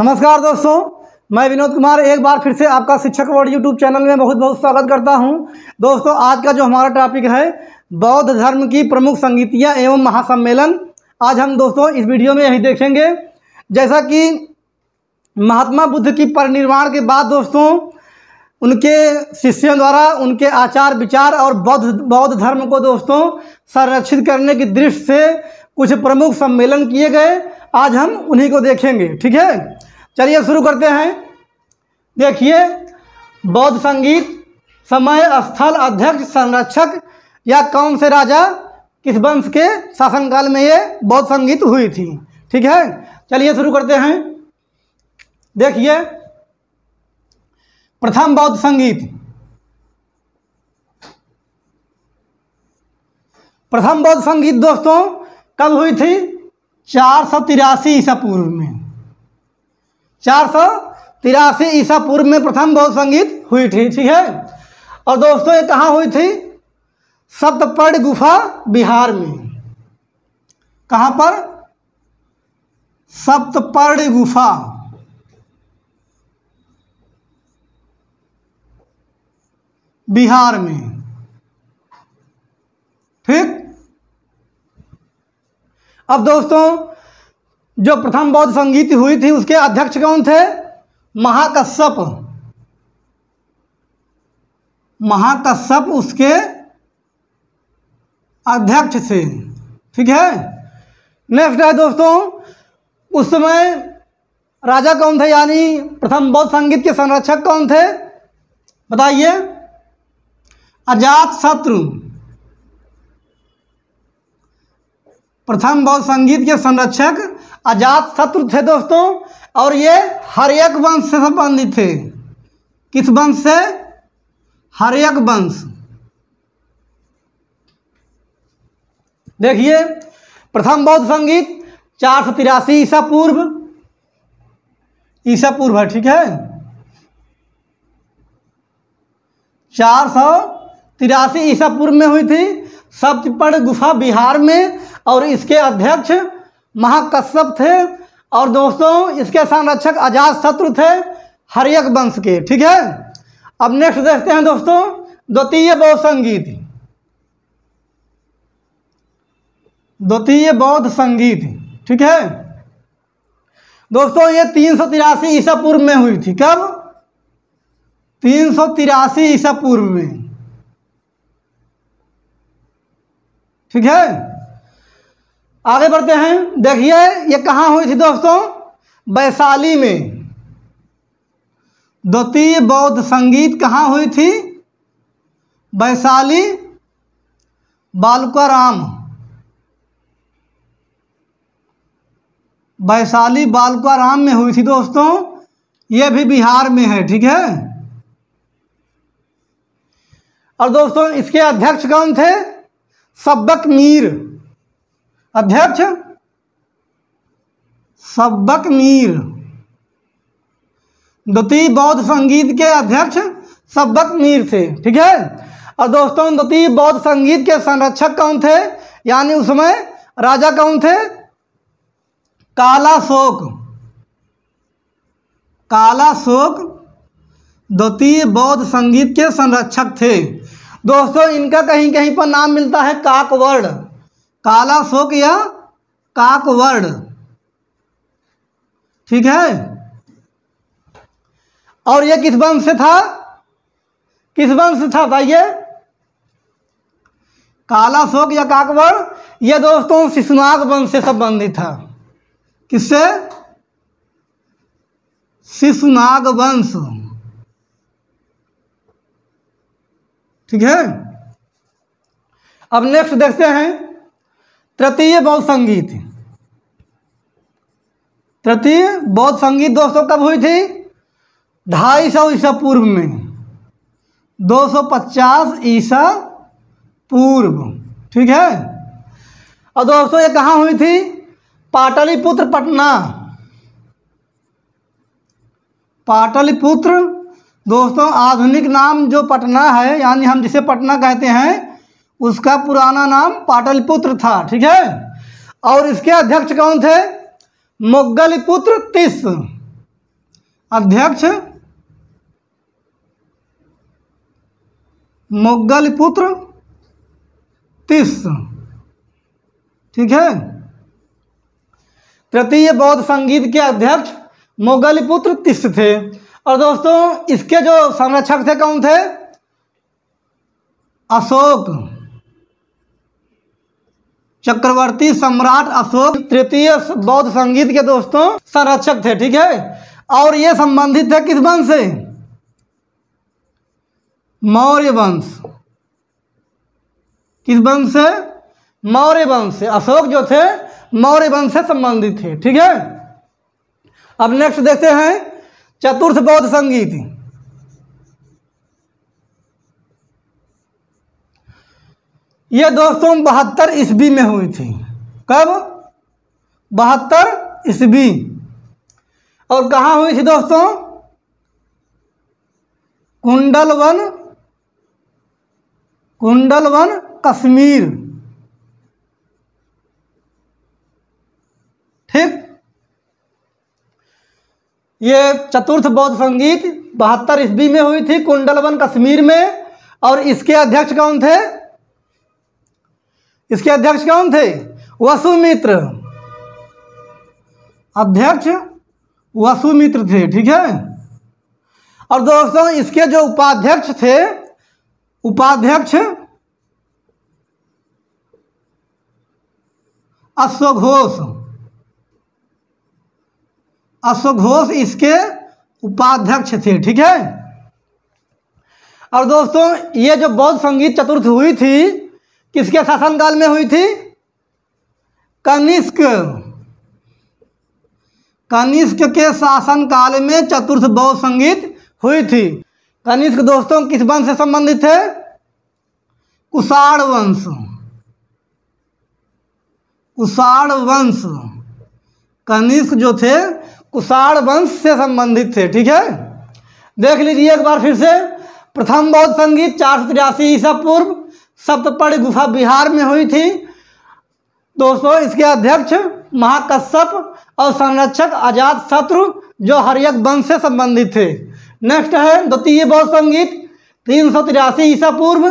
नमस्कार दोस्तों मैं विनोद कुमार एक बार फिर से आपका शिक्षक वर्ड यूट्यूब चैनल में बहुत बहुत स्वागत करता हूं दोस्तों आज का जो हमारा टॉपिक है बौद्ध धर्म की प्रमुख संगीतियाँ एवं महासम्मेलन आज हम दोस्तों इस वीडियो में यही देखेंगे जैसा कि महात्मा बुद्ध की परिनिर्वाण के बाद दोस्तों उनके शिष्यों द्वारा उनके आचार विचार और बौद्ध बौद्ध धर्म को दोस्तों संरक्षित करने की दृष्टि से कुछ प्रमुख सम्मेलन किए गए आज हम उन्हीं को देखेंगे ठीक है चलिए शुरू करते हैं देखिए बौद्ध संगीत समय स्थल अध्यक्ष संरक्षक या कौन से राजा किस वंश के शासनकाल में ये बौद्ध संगीत हुई थी ठीक है चलिए शुरू करते हैं देखिए प्रथम बौद्ध संगीत प्रथम बौद्ध संगीत दोस्तों कब हुई थी चार सौ तिरासी ईसा पूर्व में चार सौ तिरासी ईसा पूर्व में प्रथम बौद्ध संगीत हुई थी ठीक है और दोस्तों ये कहाँ हुई थी सप्तपर्ण गुफा बिहार में कहाँ पर सप्तपर्ण गुफा बिहार में ठीक अब दोस्तों जो प्रथम बौद्ध संगीत हुई थी उसके अध्यक्ष कौन थे महाकश्यप महाकश्यप उसके अध्यक्ष थे ठीक है नेक्स्ट है दोस्तों उस समय राजा कौन थे यानी प्रथम बौद्ध संगीत के संरक्षक कौन थे बताइए अजात शत्रु प्रथम बौद्ध संगीत के संरक्षक अजात शत्रु थे दोस्तों और ये हरयक वंश से संबंधित थे किस वंश से एक वंश देखिए प्रथम बौद्ध संगीत चार सौ तिरासी ईसा पूर्व ईसा पूर्व है ठीक है चार सौ तिरासी ईसा पूर्व में हुई थी सप्तपड़ गुफा बिहार में और इसके अध्यक्ष महाकश्यप थे और दोस्तों इसके संरक्षक अजात शत्रु थे हरियक वंश के ठीक है अब नेक्स्ट देखते हैं दोस्तों द्वितीय बौद्ध संगीत द्वितीय बौद्ध संगीत ठीक है दोस्तों ये तीन सौ तिरासी ईसा पूर्व में हुई थी कब तीन सौ तिरासी ईसा पूर्व में ठीक है आगे बढ़ते हैं देखिए ये कहाँ हुई थी दोस्तों वैशाली में द्वितीय बौद्ध संगीत कहाँ हुई थी वैशाली बालुकाराम वैशाली बालुकाराम में हुई थी दोस्तों ये भी बिहार में है ठीक है और दोस्तों इसके अध्यक्ष कौन थे सब्बक मीर अध्यक्ष सबक मीर द्वितीय बौद्ध संगीत के अध्यक्ष सबक मीर थे ठीक है और दोस्तों द्वितीय बौद्ध संगीत के संरक्षक कौन थे यानी उसमें राजा कौन थे काला शोक काला शोक द्वितीय बौद्ध संगीत के संरक्षक थे दोस्तों इनका कहीं कहीं पर नाम मिलता है काकवर्ड काला शोक या काकवर्ड ठीक है और ये किस वंश से था किस वंश था बताइए काला शोक या काकवर यह दोस्तों शिशुनाग वंश से संबंधित था किससे शिशुनाग वंश ठीक है अब नेक्स्ट देखते हैं तृतीय बौद्ध संगीत तृतीय बौद्ध संगीत दोस्तों कब हुई थी ढाई सौ ईसा पूर्व में 250 ईसा पूर्व ठीक है और दोस्तों ये कहाँ हुई थी पाटलिपुत्र पटना पाटलिपुत्र दोस्तों आधुनिक नाम जो पटना है यानी हम जिसे पटना कहते हैं उसका पुराना नाम पाटलिपुत्र था ठीक है और इसके अध्यक्ष कौन थे मुगलपुत्र तिस अध्यक्ष मुगलपुत्र तिस ठीक है तृतीय बौद्ध संगीत के अध्यक्ष मुगलपुत्र तिस थे और दोस्तों इसके जो संरक्षक थे कौन थे अशोक चक्रवर्ती सम्राट अशोक तृतीय बौद्ध संगीत के दोस्तों संरक्षक थे ठीक है और ये संबंधित थे किस वंश से मौर्य वंश किस वंश से मौर्य वंश से अशोक जो थे मौर्य वंश से संबंधित थे ठीक है अब नेक्स्ट देखते हैं चतुर्थ बौद्ध संगीत ये दोस्तों बहत्तर ईस्वी में हुई थी कब बहत्तर ईस्वी और कहाँ हुई थी दोस्तों कुंडल वन कुंडल वन कश्मीर ठीक ये चतुर्थ बौद्ध संगीत बहत्तर ईस्वी में हुई थी कुंडलवन कश्मीर में और इसके अध्यक्ष कौन थे इसके अध्यक्ष कौन थे वसुमित्र अध्यक्ष वसुमित्र थे ठीक है और दोस्तों इसके जो उपाध्यक्ष थे उपाध्यक्ष अश्वघोष अशोक घोष इसके उपाध्यक्ष थे ठीक है और दोस्तों ये जो बौद्ध संगीत चतुर्थ हुई थी किसके शासनकाल में हुई थी कनिष्क कनिष्क के शासनकाल में चतुर्थ बौद्ध संगीत हुई थी कनिष्क दोस्तों किस वंश से संबंधित है कुषाण वंश कुषाण वंश कनिष्क जो थे कुषाण वंश से संबंधित थे ठीक है देख लीजिए एक बार फिर से प्रथम बौद्ध संगीत चार सौ तिरासी ईसा पूर्व सप्तपड़ी गुफा बिहार में हुई थी दोस्तों इसके अध्यक्ष महाकश्यप और संरक्षक आजाद शत्रु जो हरियक वंश से संबंधित थे नेक्स्ट है द्वितीय बौद्ध संगीत तीन सौ तिरासी ईसा पूर्व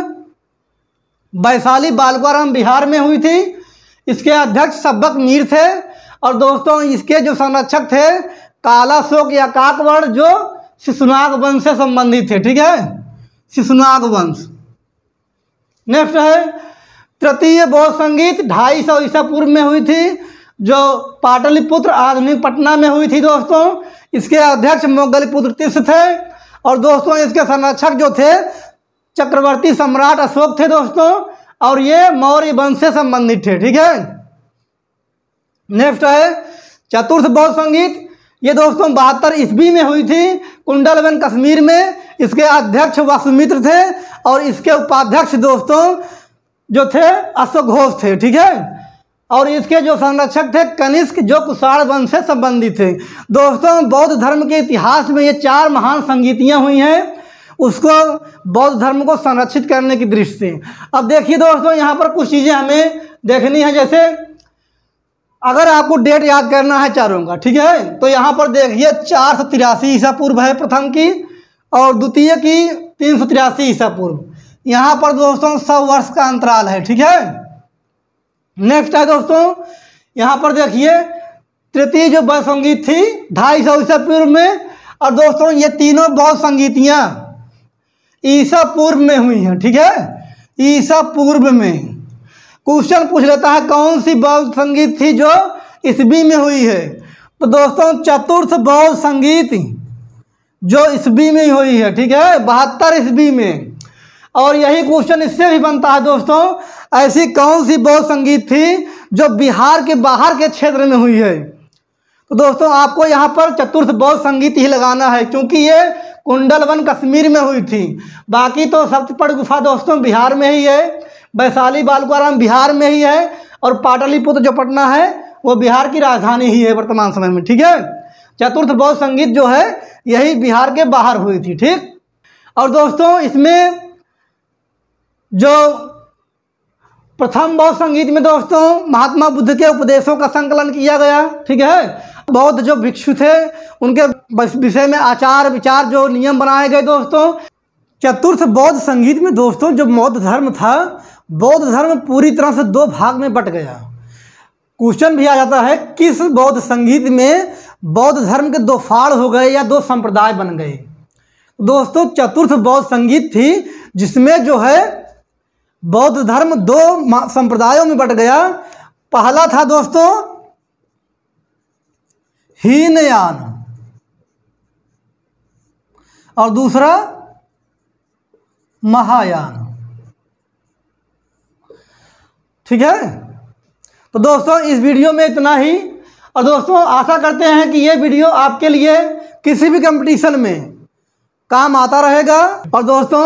वैशाली बालकाराम बिहार में हुई थी इसके अध्यक्ष सब्बक मीर थे और दोस्तों इसके जो संरक्षक थे काला शोक या काकवर्ण जो शिशुनाग वंश से संबंधित थे ठीक है शिशुनाग वंश नेक्स्ट है तृतीय बौद्ध संगीत ढाई सौ ईसा पूर्व में हुई थी जो पाटलिपुत्र आधुनिक पटना में हुई थी दोस्तों इसके अध्यक्ष मोगलपुत्र तीर्थ थे और दोस्तों इसके संरक्षक जो थे चक्रवर्ती सम्राट अशोक थे दोस्तों और ये मौर्य वंश से संबंधित थे ठीक है नेक्स्ट है चतुर्थ बौद्ध संगीत ये दोस्तों बहत्तर ईस्वी में हुई थी कुंडलवन कश्मीर में इसके अध्यक्ष वसुमित्र थे और इसके उपाध्यक्ष दोस्तों जो थे अशोक घोष थे ठीक है और इसके जो संरक्षक थे कनिष्क जो कुषाण वंश से संबंधित थे दोस्तों बौद्ध धर्म के इतिहास में ये चार महान संगीतियाँ हुई हैं उसको बौद्ध धर्म को संरक्षित करने की दृष्टि से अब देखिए दोस्तों यहाँ पर कुछ चीज़ें हमें देखनी है जैसे अगर आपको डेट याद करना है चारों का ठीक है तो यहाँ पर देखिए चार सौ तिरासी ईसा पूर्व है प्रथम की और द्वितीय की तीन सौ तिरासी ईसा पूर्व यहाँ पर दोस्तों सौ वर्ष का अंतराल है ठीक है नेक्स्ट है दोस्तों यहाँ पर देखिए तृतीय जो बल संगीत थी ढाई सौ ईसा पूर्व में और दोस्तों ये तीनों बहुत संगीतियाँ ईसा पूर्व में हुई हैं ठीक है ईसा पूर्व में क्वेश्चन पूछ लेता है कौन सी बौद्ध संगीत थी जो ईस्वी में हुई है तो दोस्तों चतुर्थ बौद्ध संगीत जो ईस्वी में हुई है ठीक है बहत्तर ईस्वी में और यही क्वेश्चन इससे भी बनता है दोस्तों ऐसी कौन सी बौद्ध संगीत थी जो बिहार के बाहर के क्षेत्र में हुई है तो दोस्तों आपको यहाँ पर चतुर्थ बौद्ध संगीत ही लगाना है क्योंकि ये कुंडलवन कश्मीर में हुई थी बाकी तो सप्तपट गुफा दोस्तों बिहार में ही है वैशाली बालकुआराम बिहार में ही है और पाटलिपुत्र जो पटना है वो बिहार की राजधानी ही है वर्तमान समय में ठीक है चतुर्थ बौद्ध संगीत जो है यही बिहार के बाहर हुई थी ठीक और दोस्तों इसमें जो प्रथम बौद्ध संगीत में दोस्तों महात्मा बुद्ध के उपदेशों का संकलन किया गया ठीक है बौद्ध जो भिक्षु थे उनके विषय में आचार विचार जो नियम बनाए गए दोस्तों चतुर्थ बौद्ध संगीत में दोस्तों जब बौद्ध धर्म था बौद्ध धर्म पूरी तरह से दो भाग में बट गया क्वेश्चन भी आ जाता है किस बौद्ध संगीत में बौद्ध धर्म के दो फाड़ हो गए या दो संप्रदाय बन गए तो दोस्तों चतुर्थ बौद्ध संगीत थी जिसमें जो है बौद्ध धर्म दो संप्रदायों में बट गया पहला था दोस्तों हीनयान और दूसरा महायान ठीक है तो दोस्तों इस वीडियो में इतना ही और दोस्तों आशा करते हैं कि ये वीडियो आपके लिए किसी भी कंपटीशन में काम आता रहेगा और दोस्तों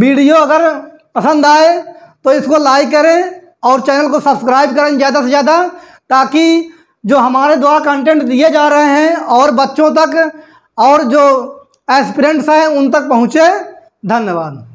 वीडियो अगर पसंद आए तो इसको लाइक करें और चैनल को सब्सक्राइब करें ज़्यादा से ज़्यादा ताकि जो हमारे द्वारा कंटेंट दिए जा रहे हैं और बच्चों तक और जो एस्पिरेंट्स हैं उन तक पहुँचे धन्यवाद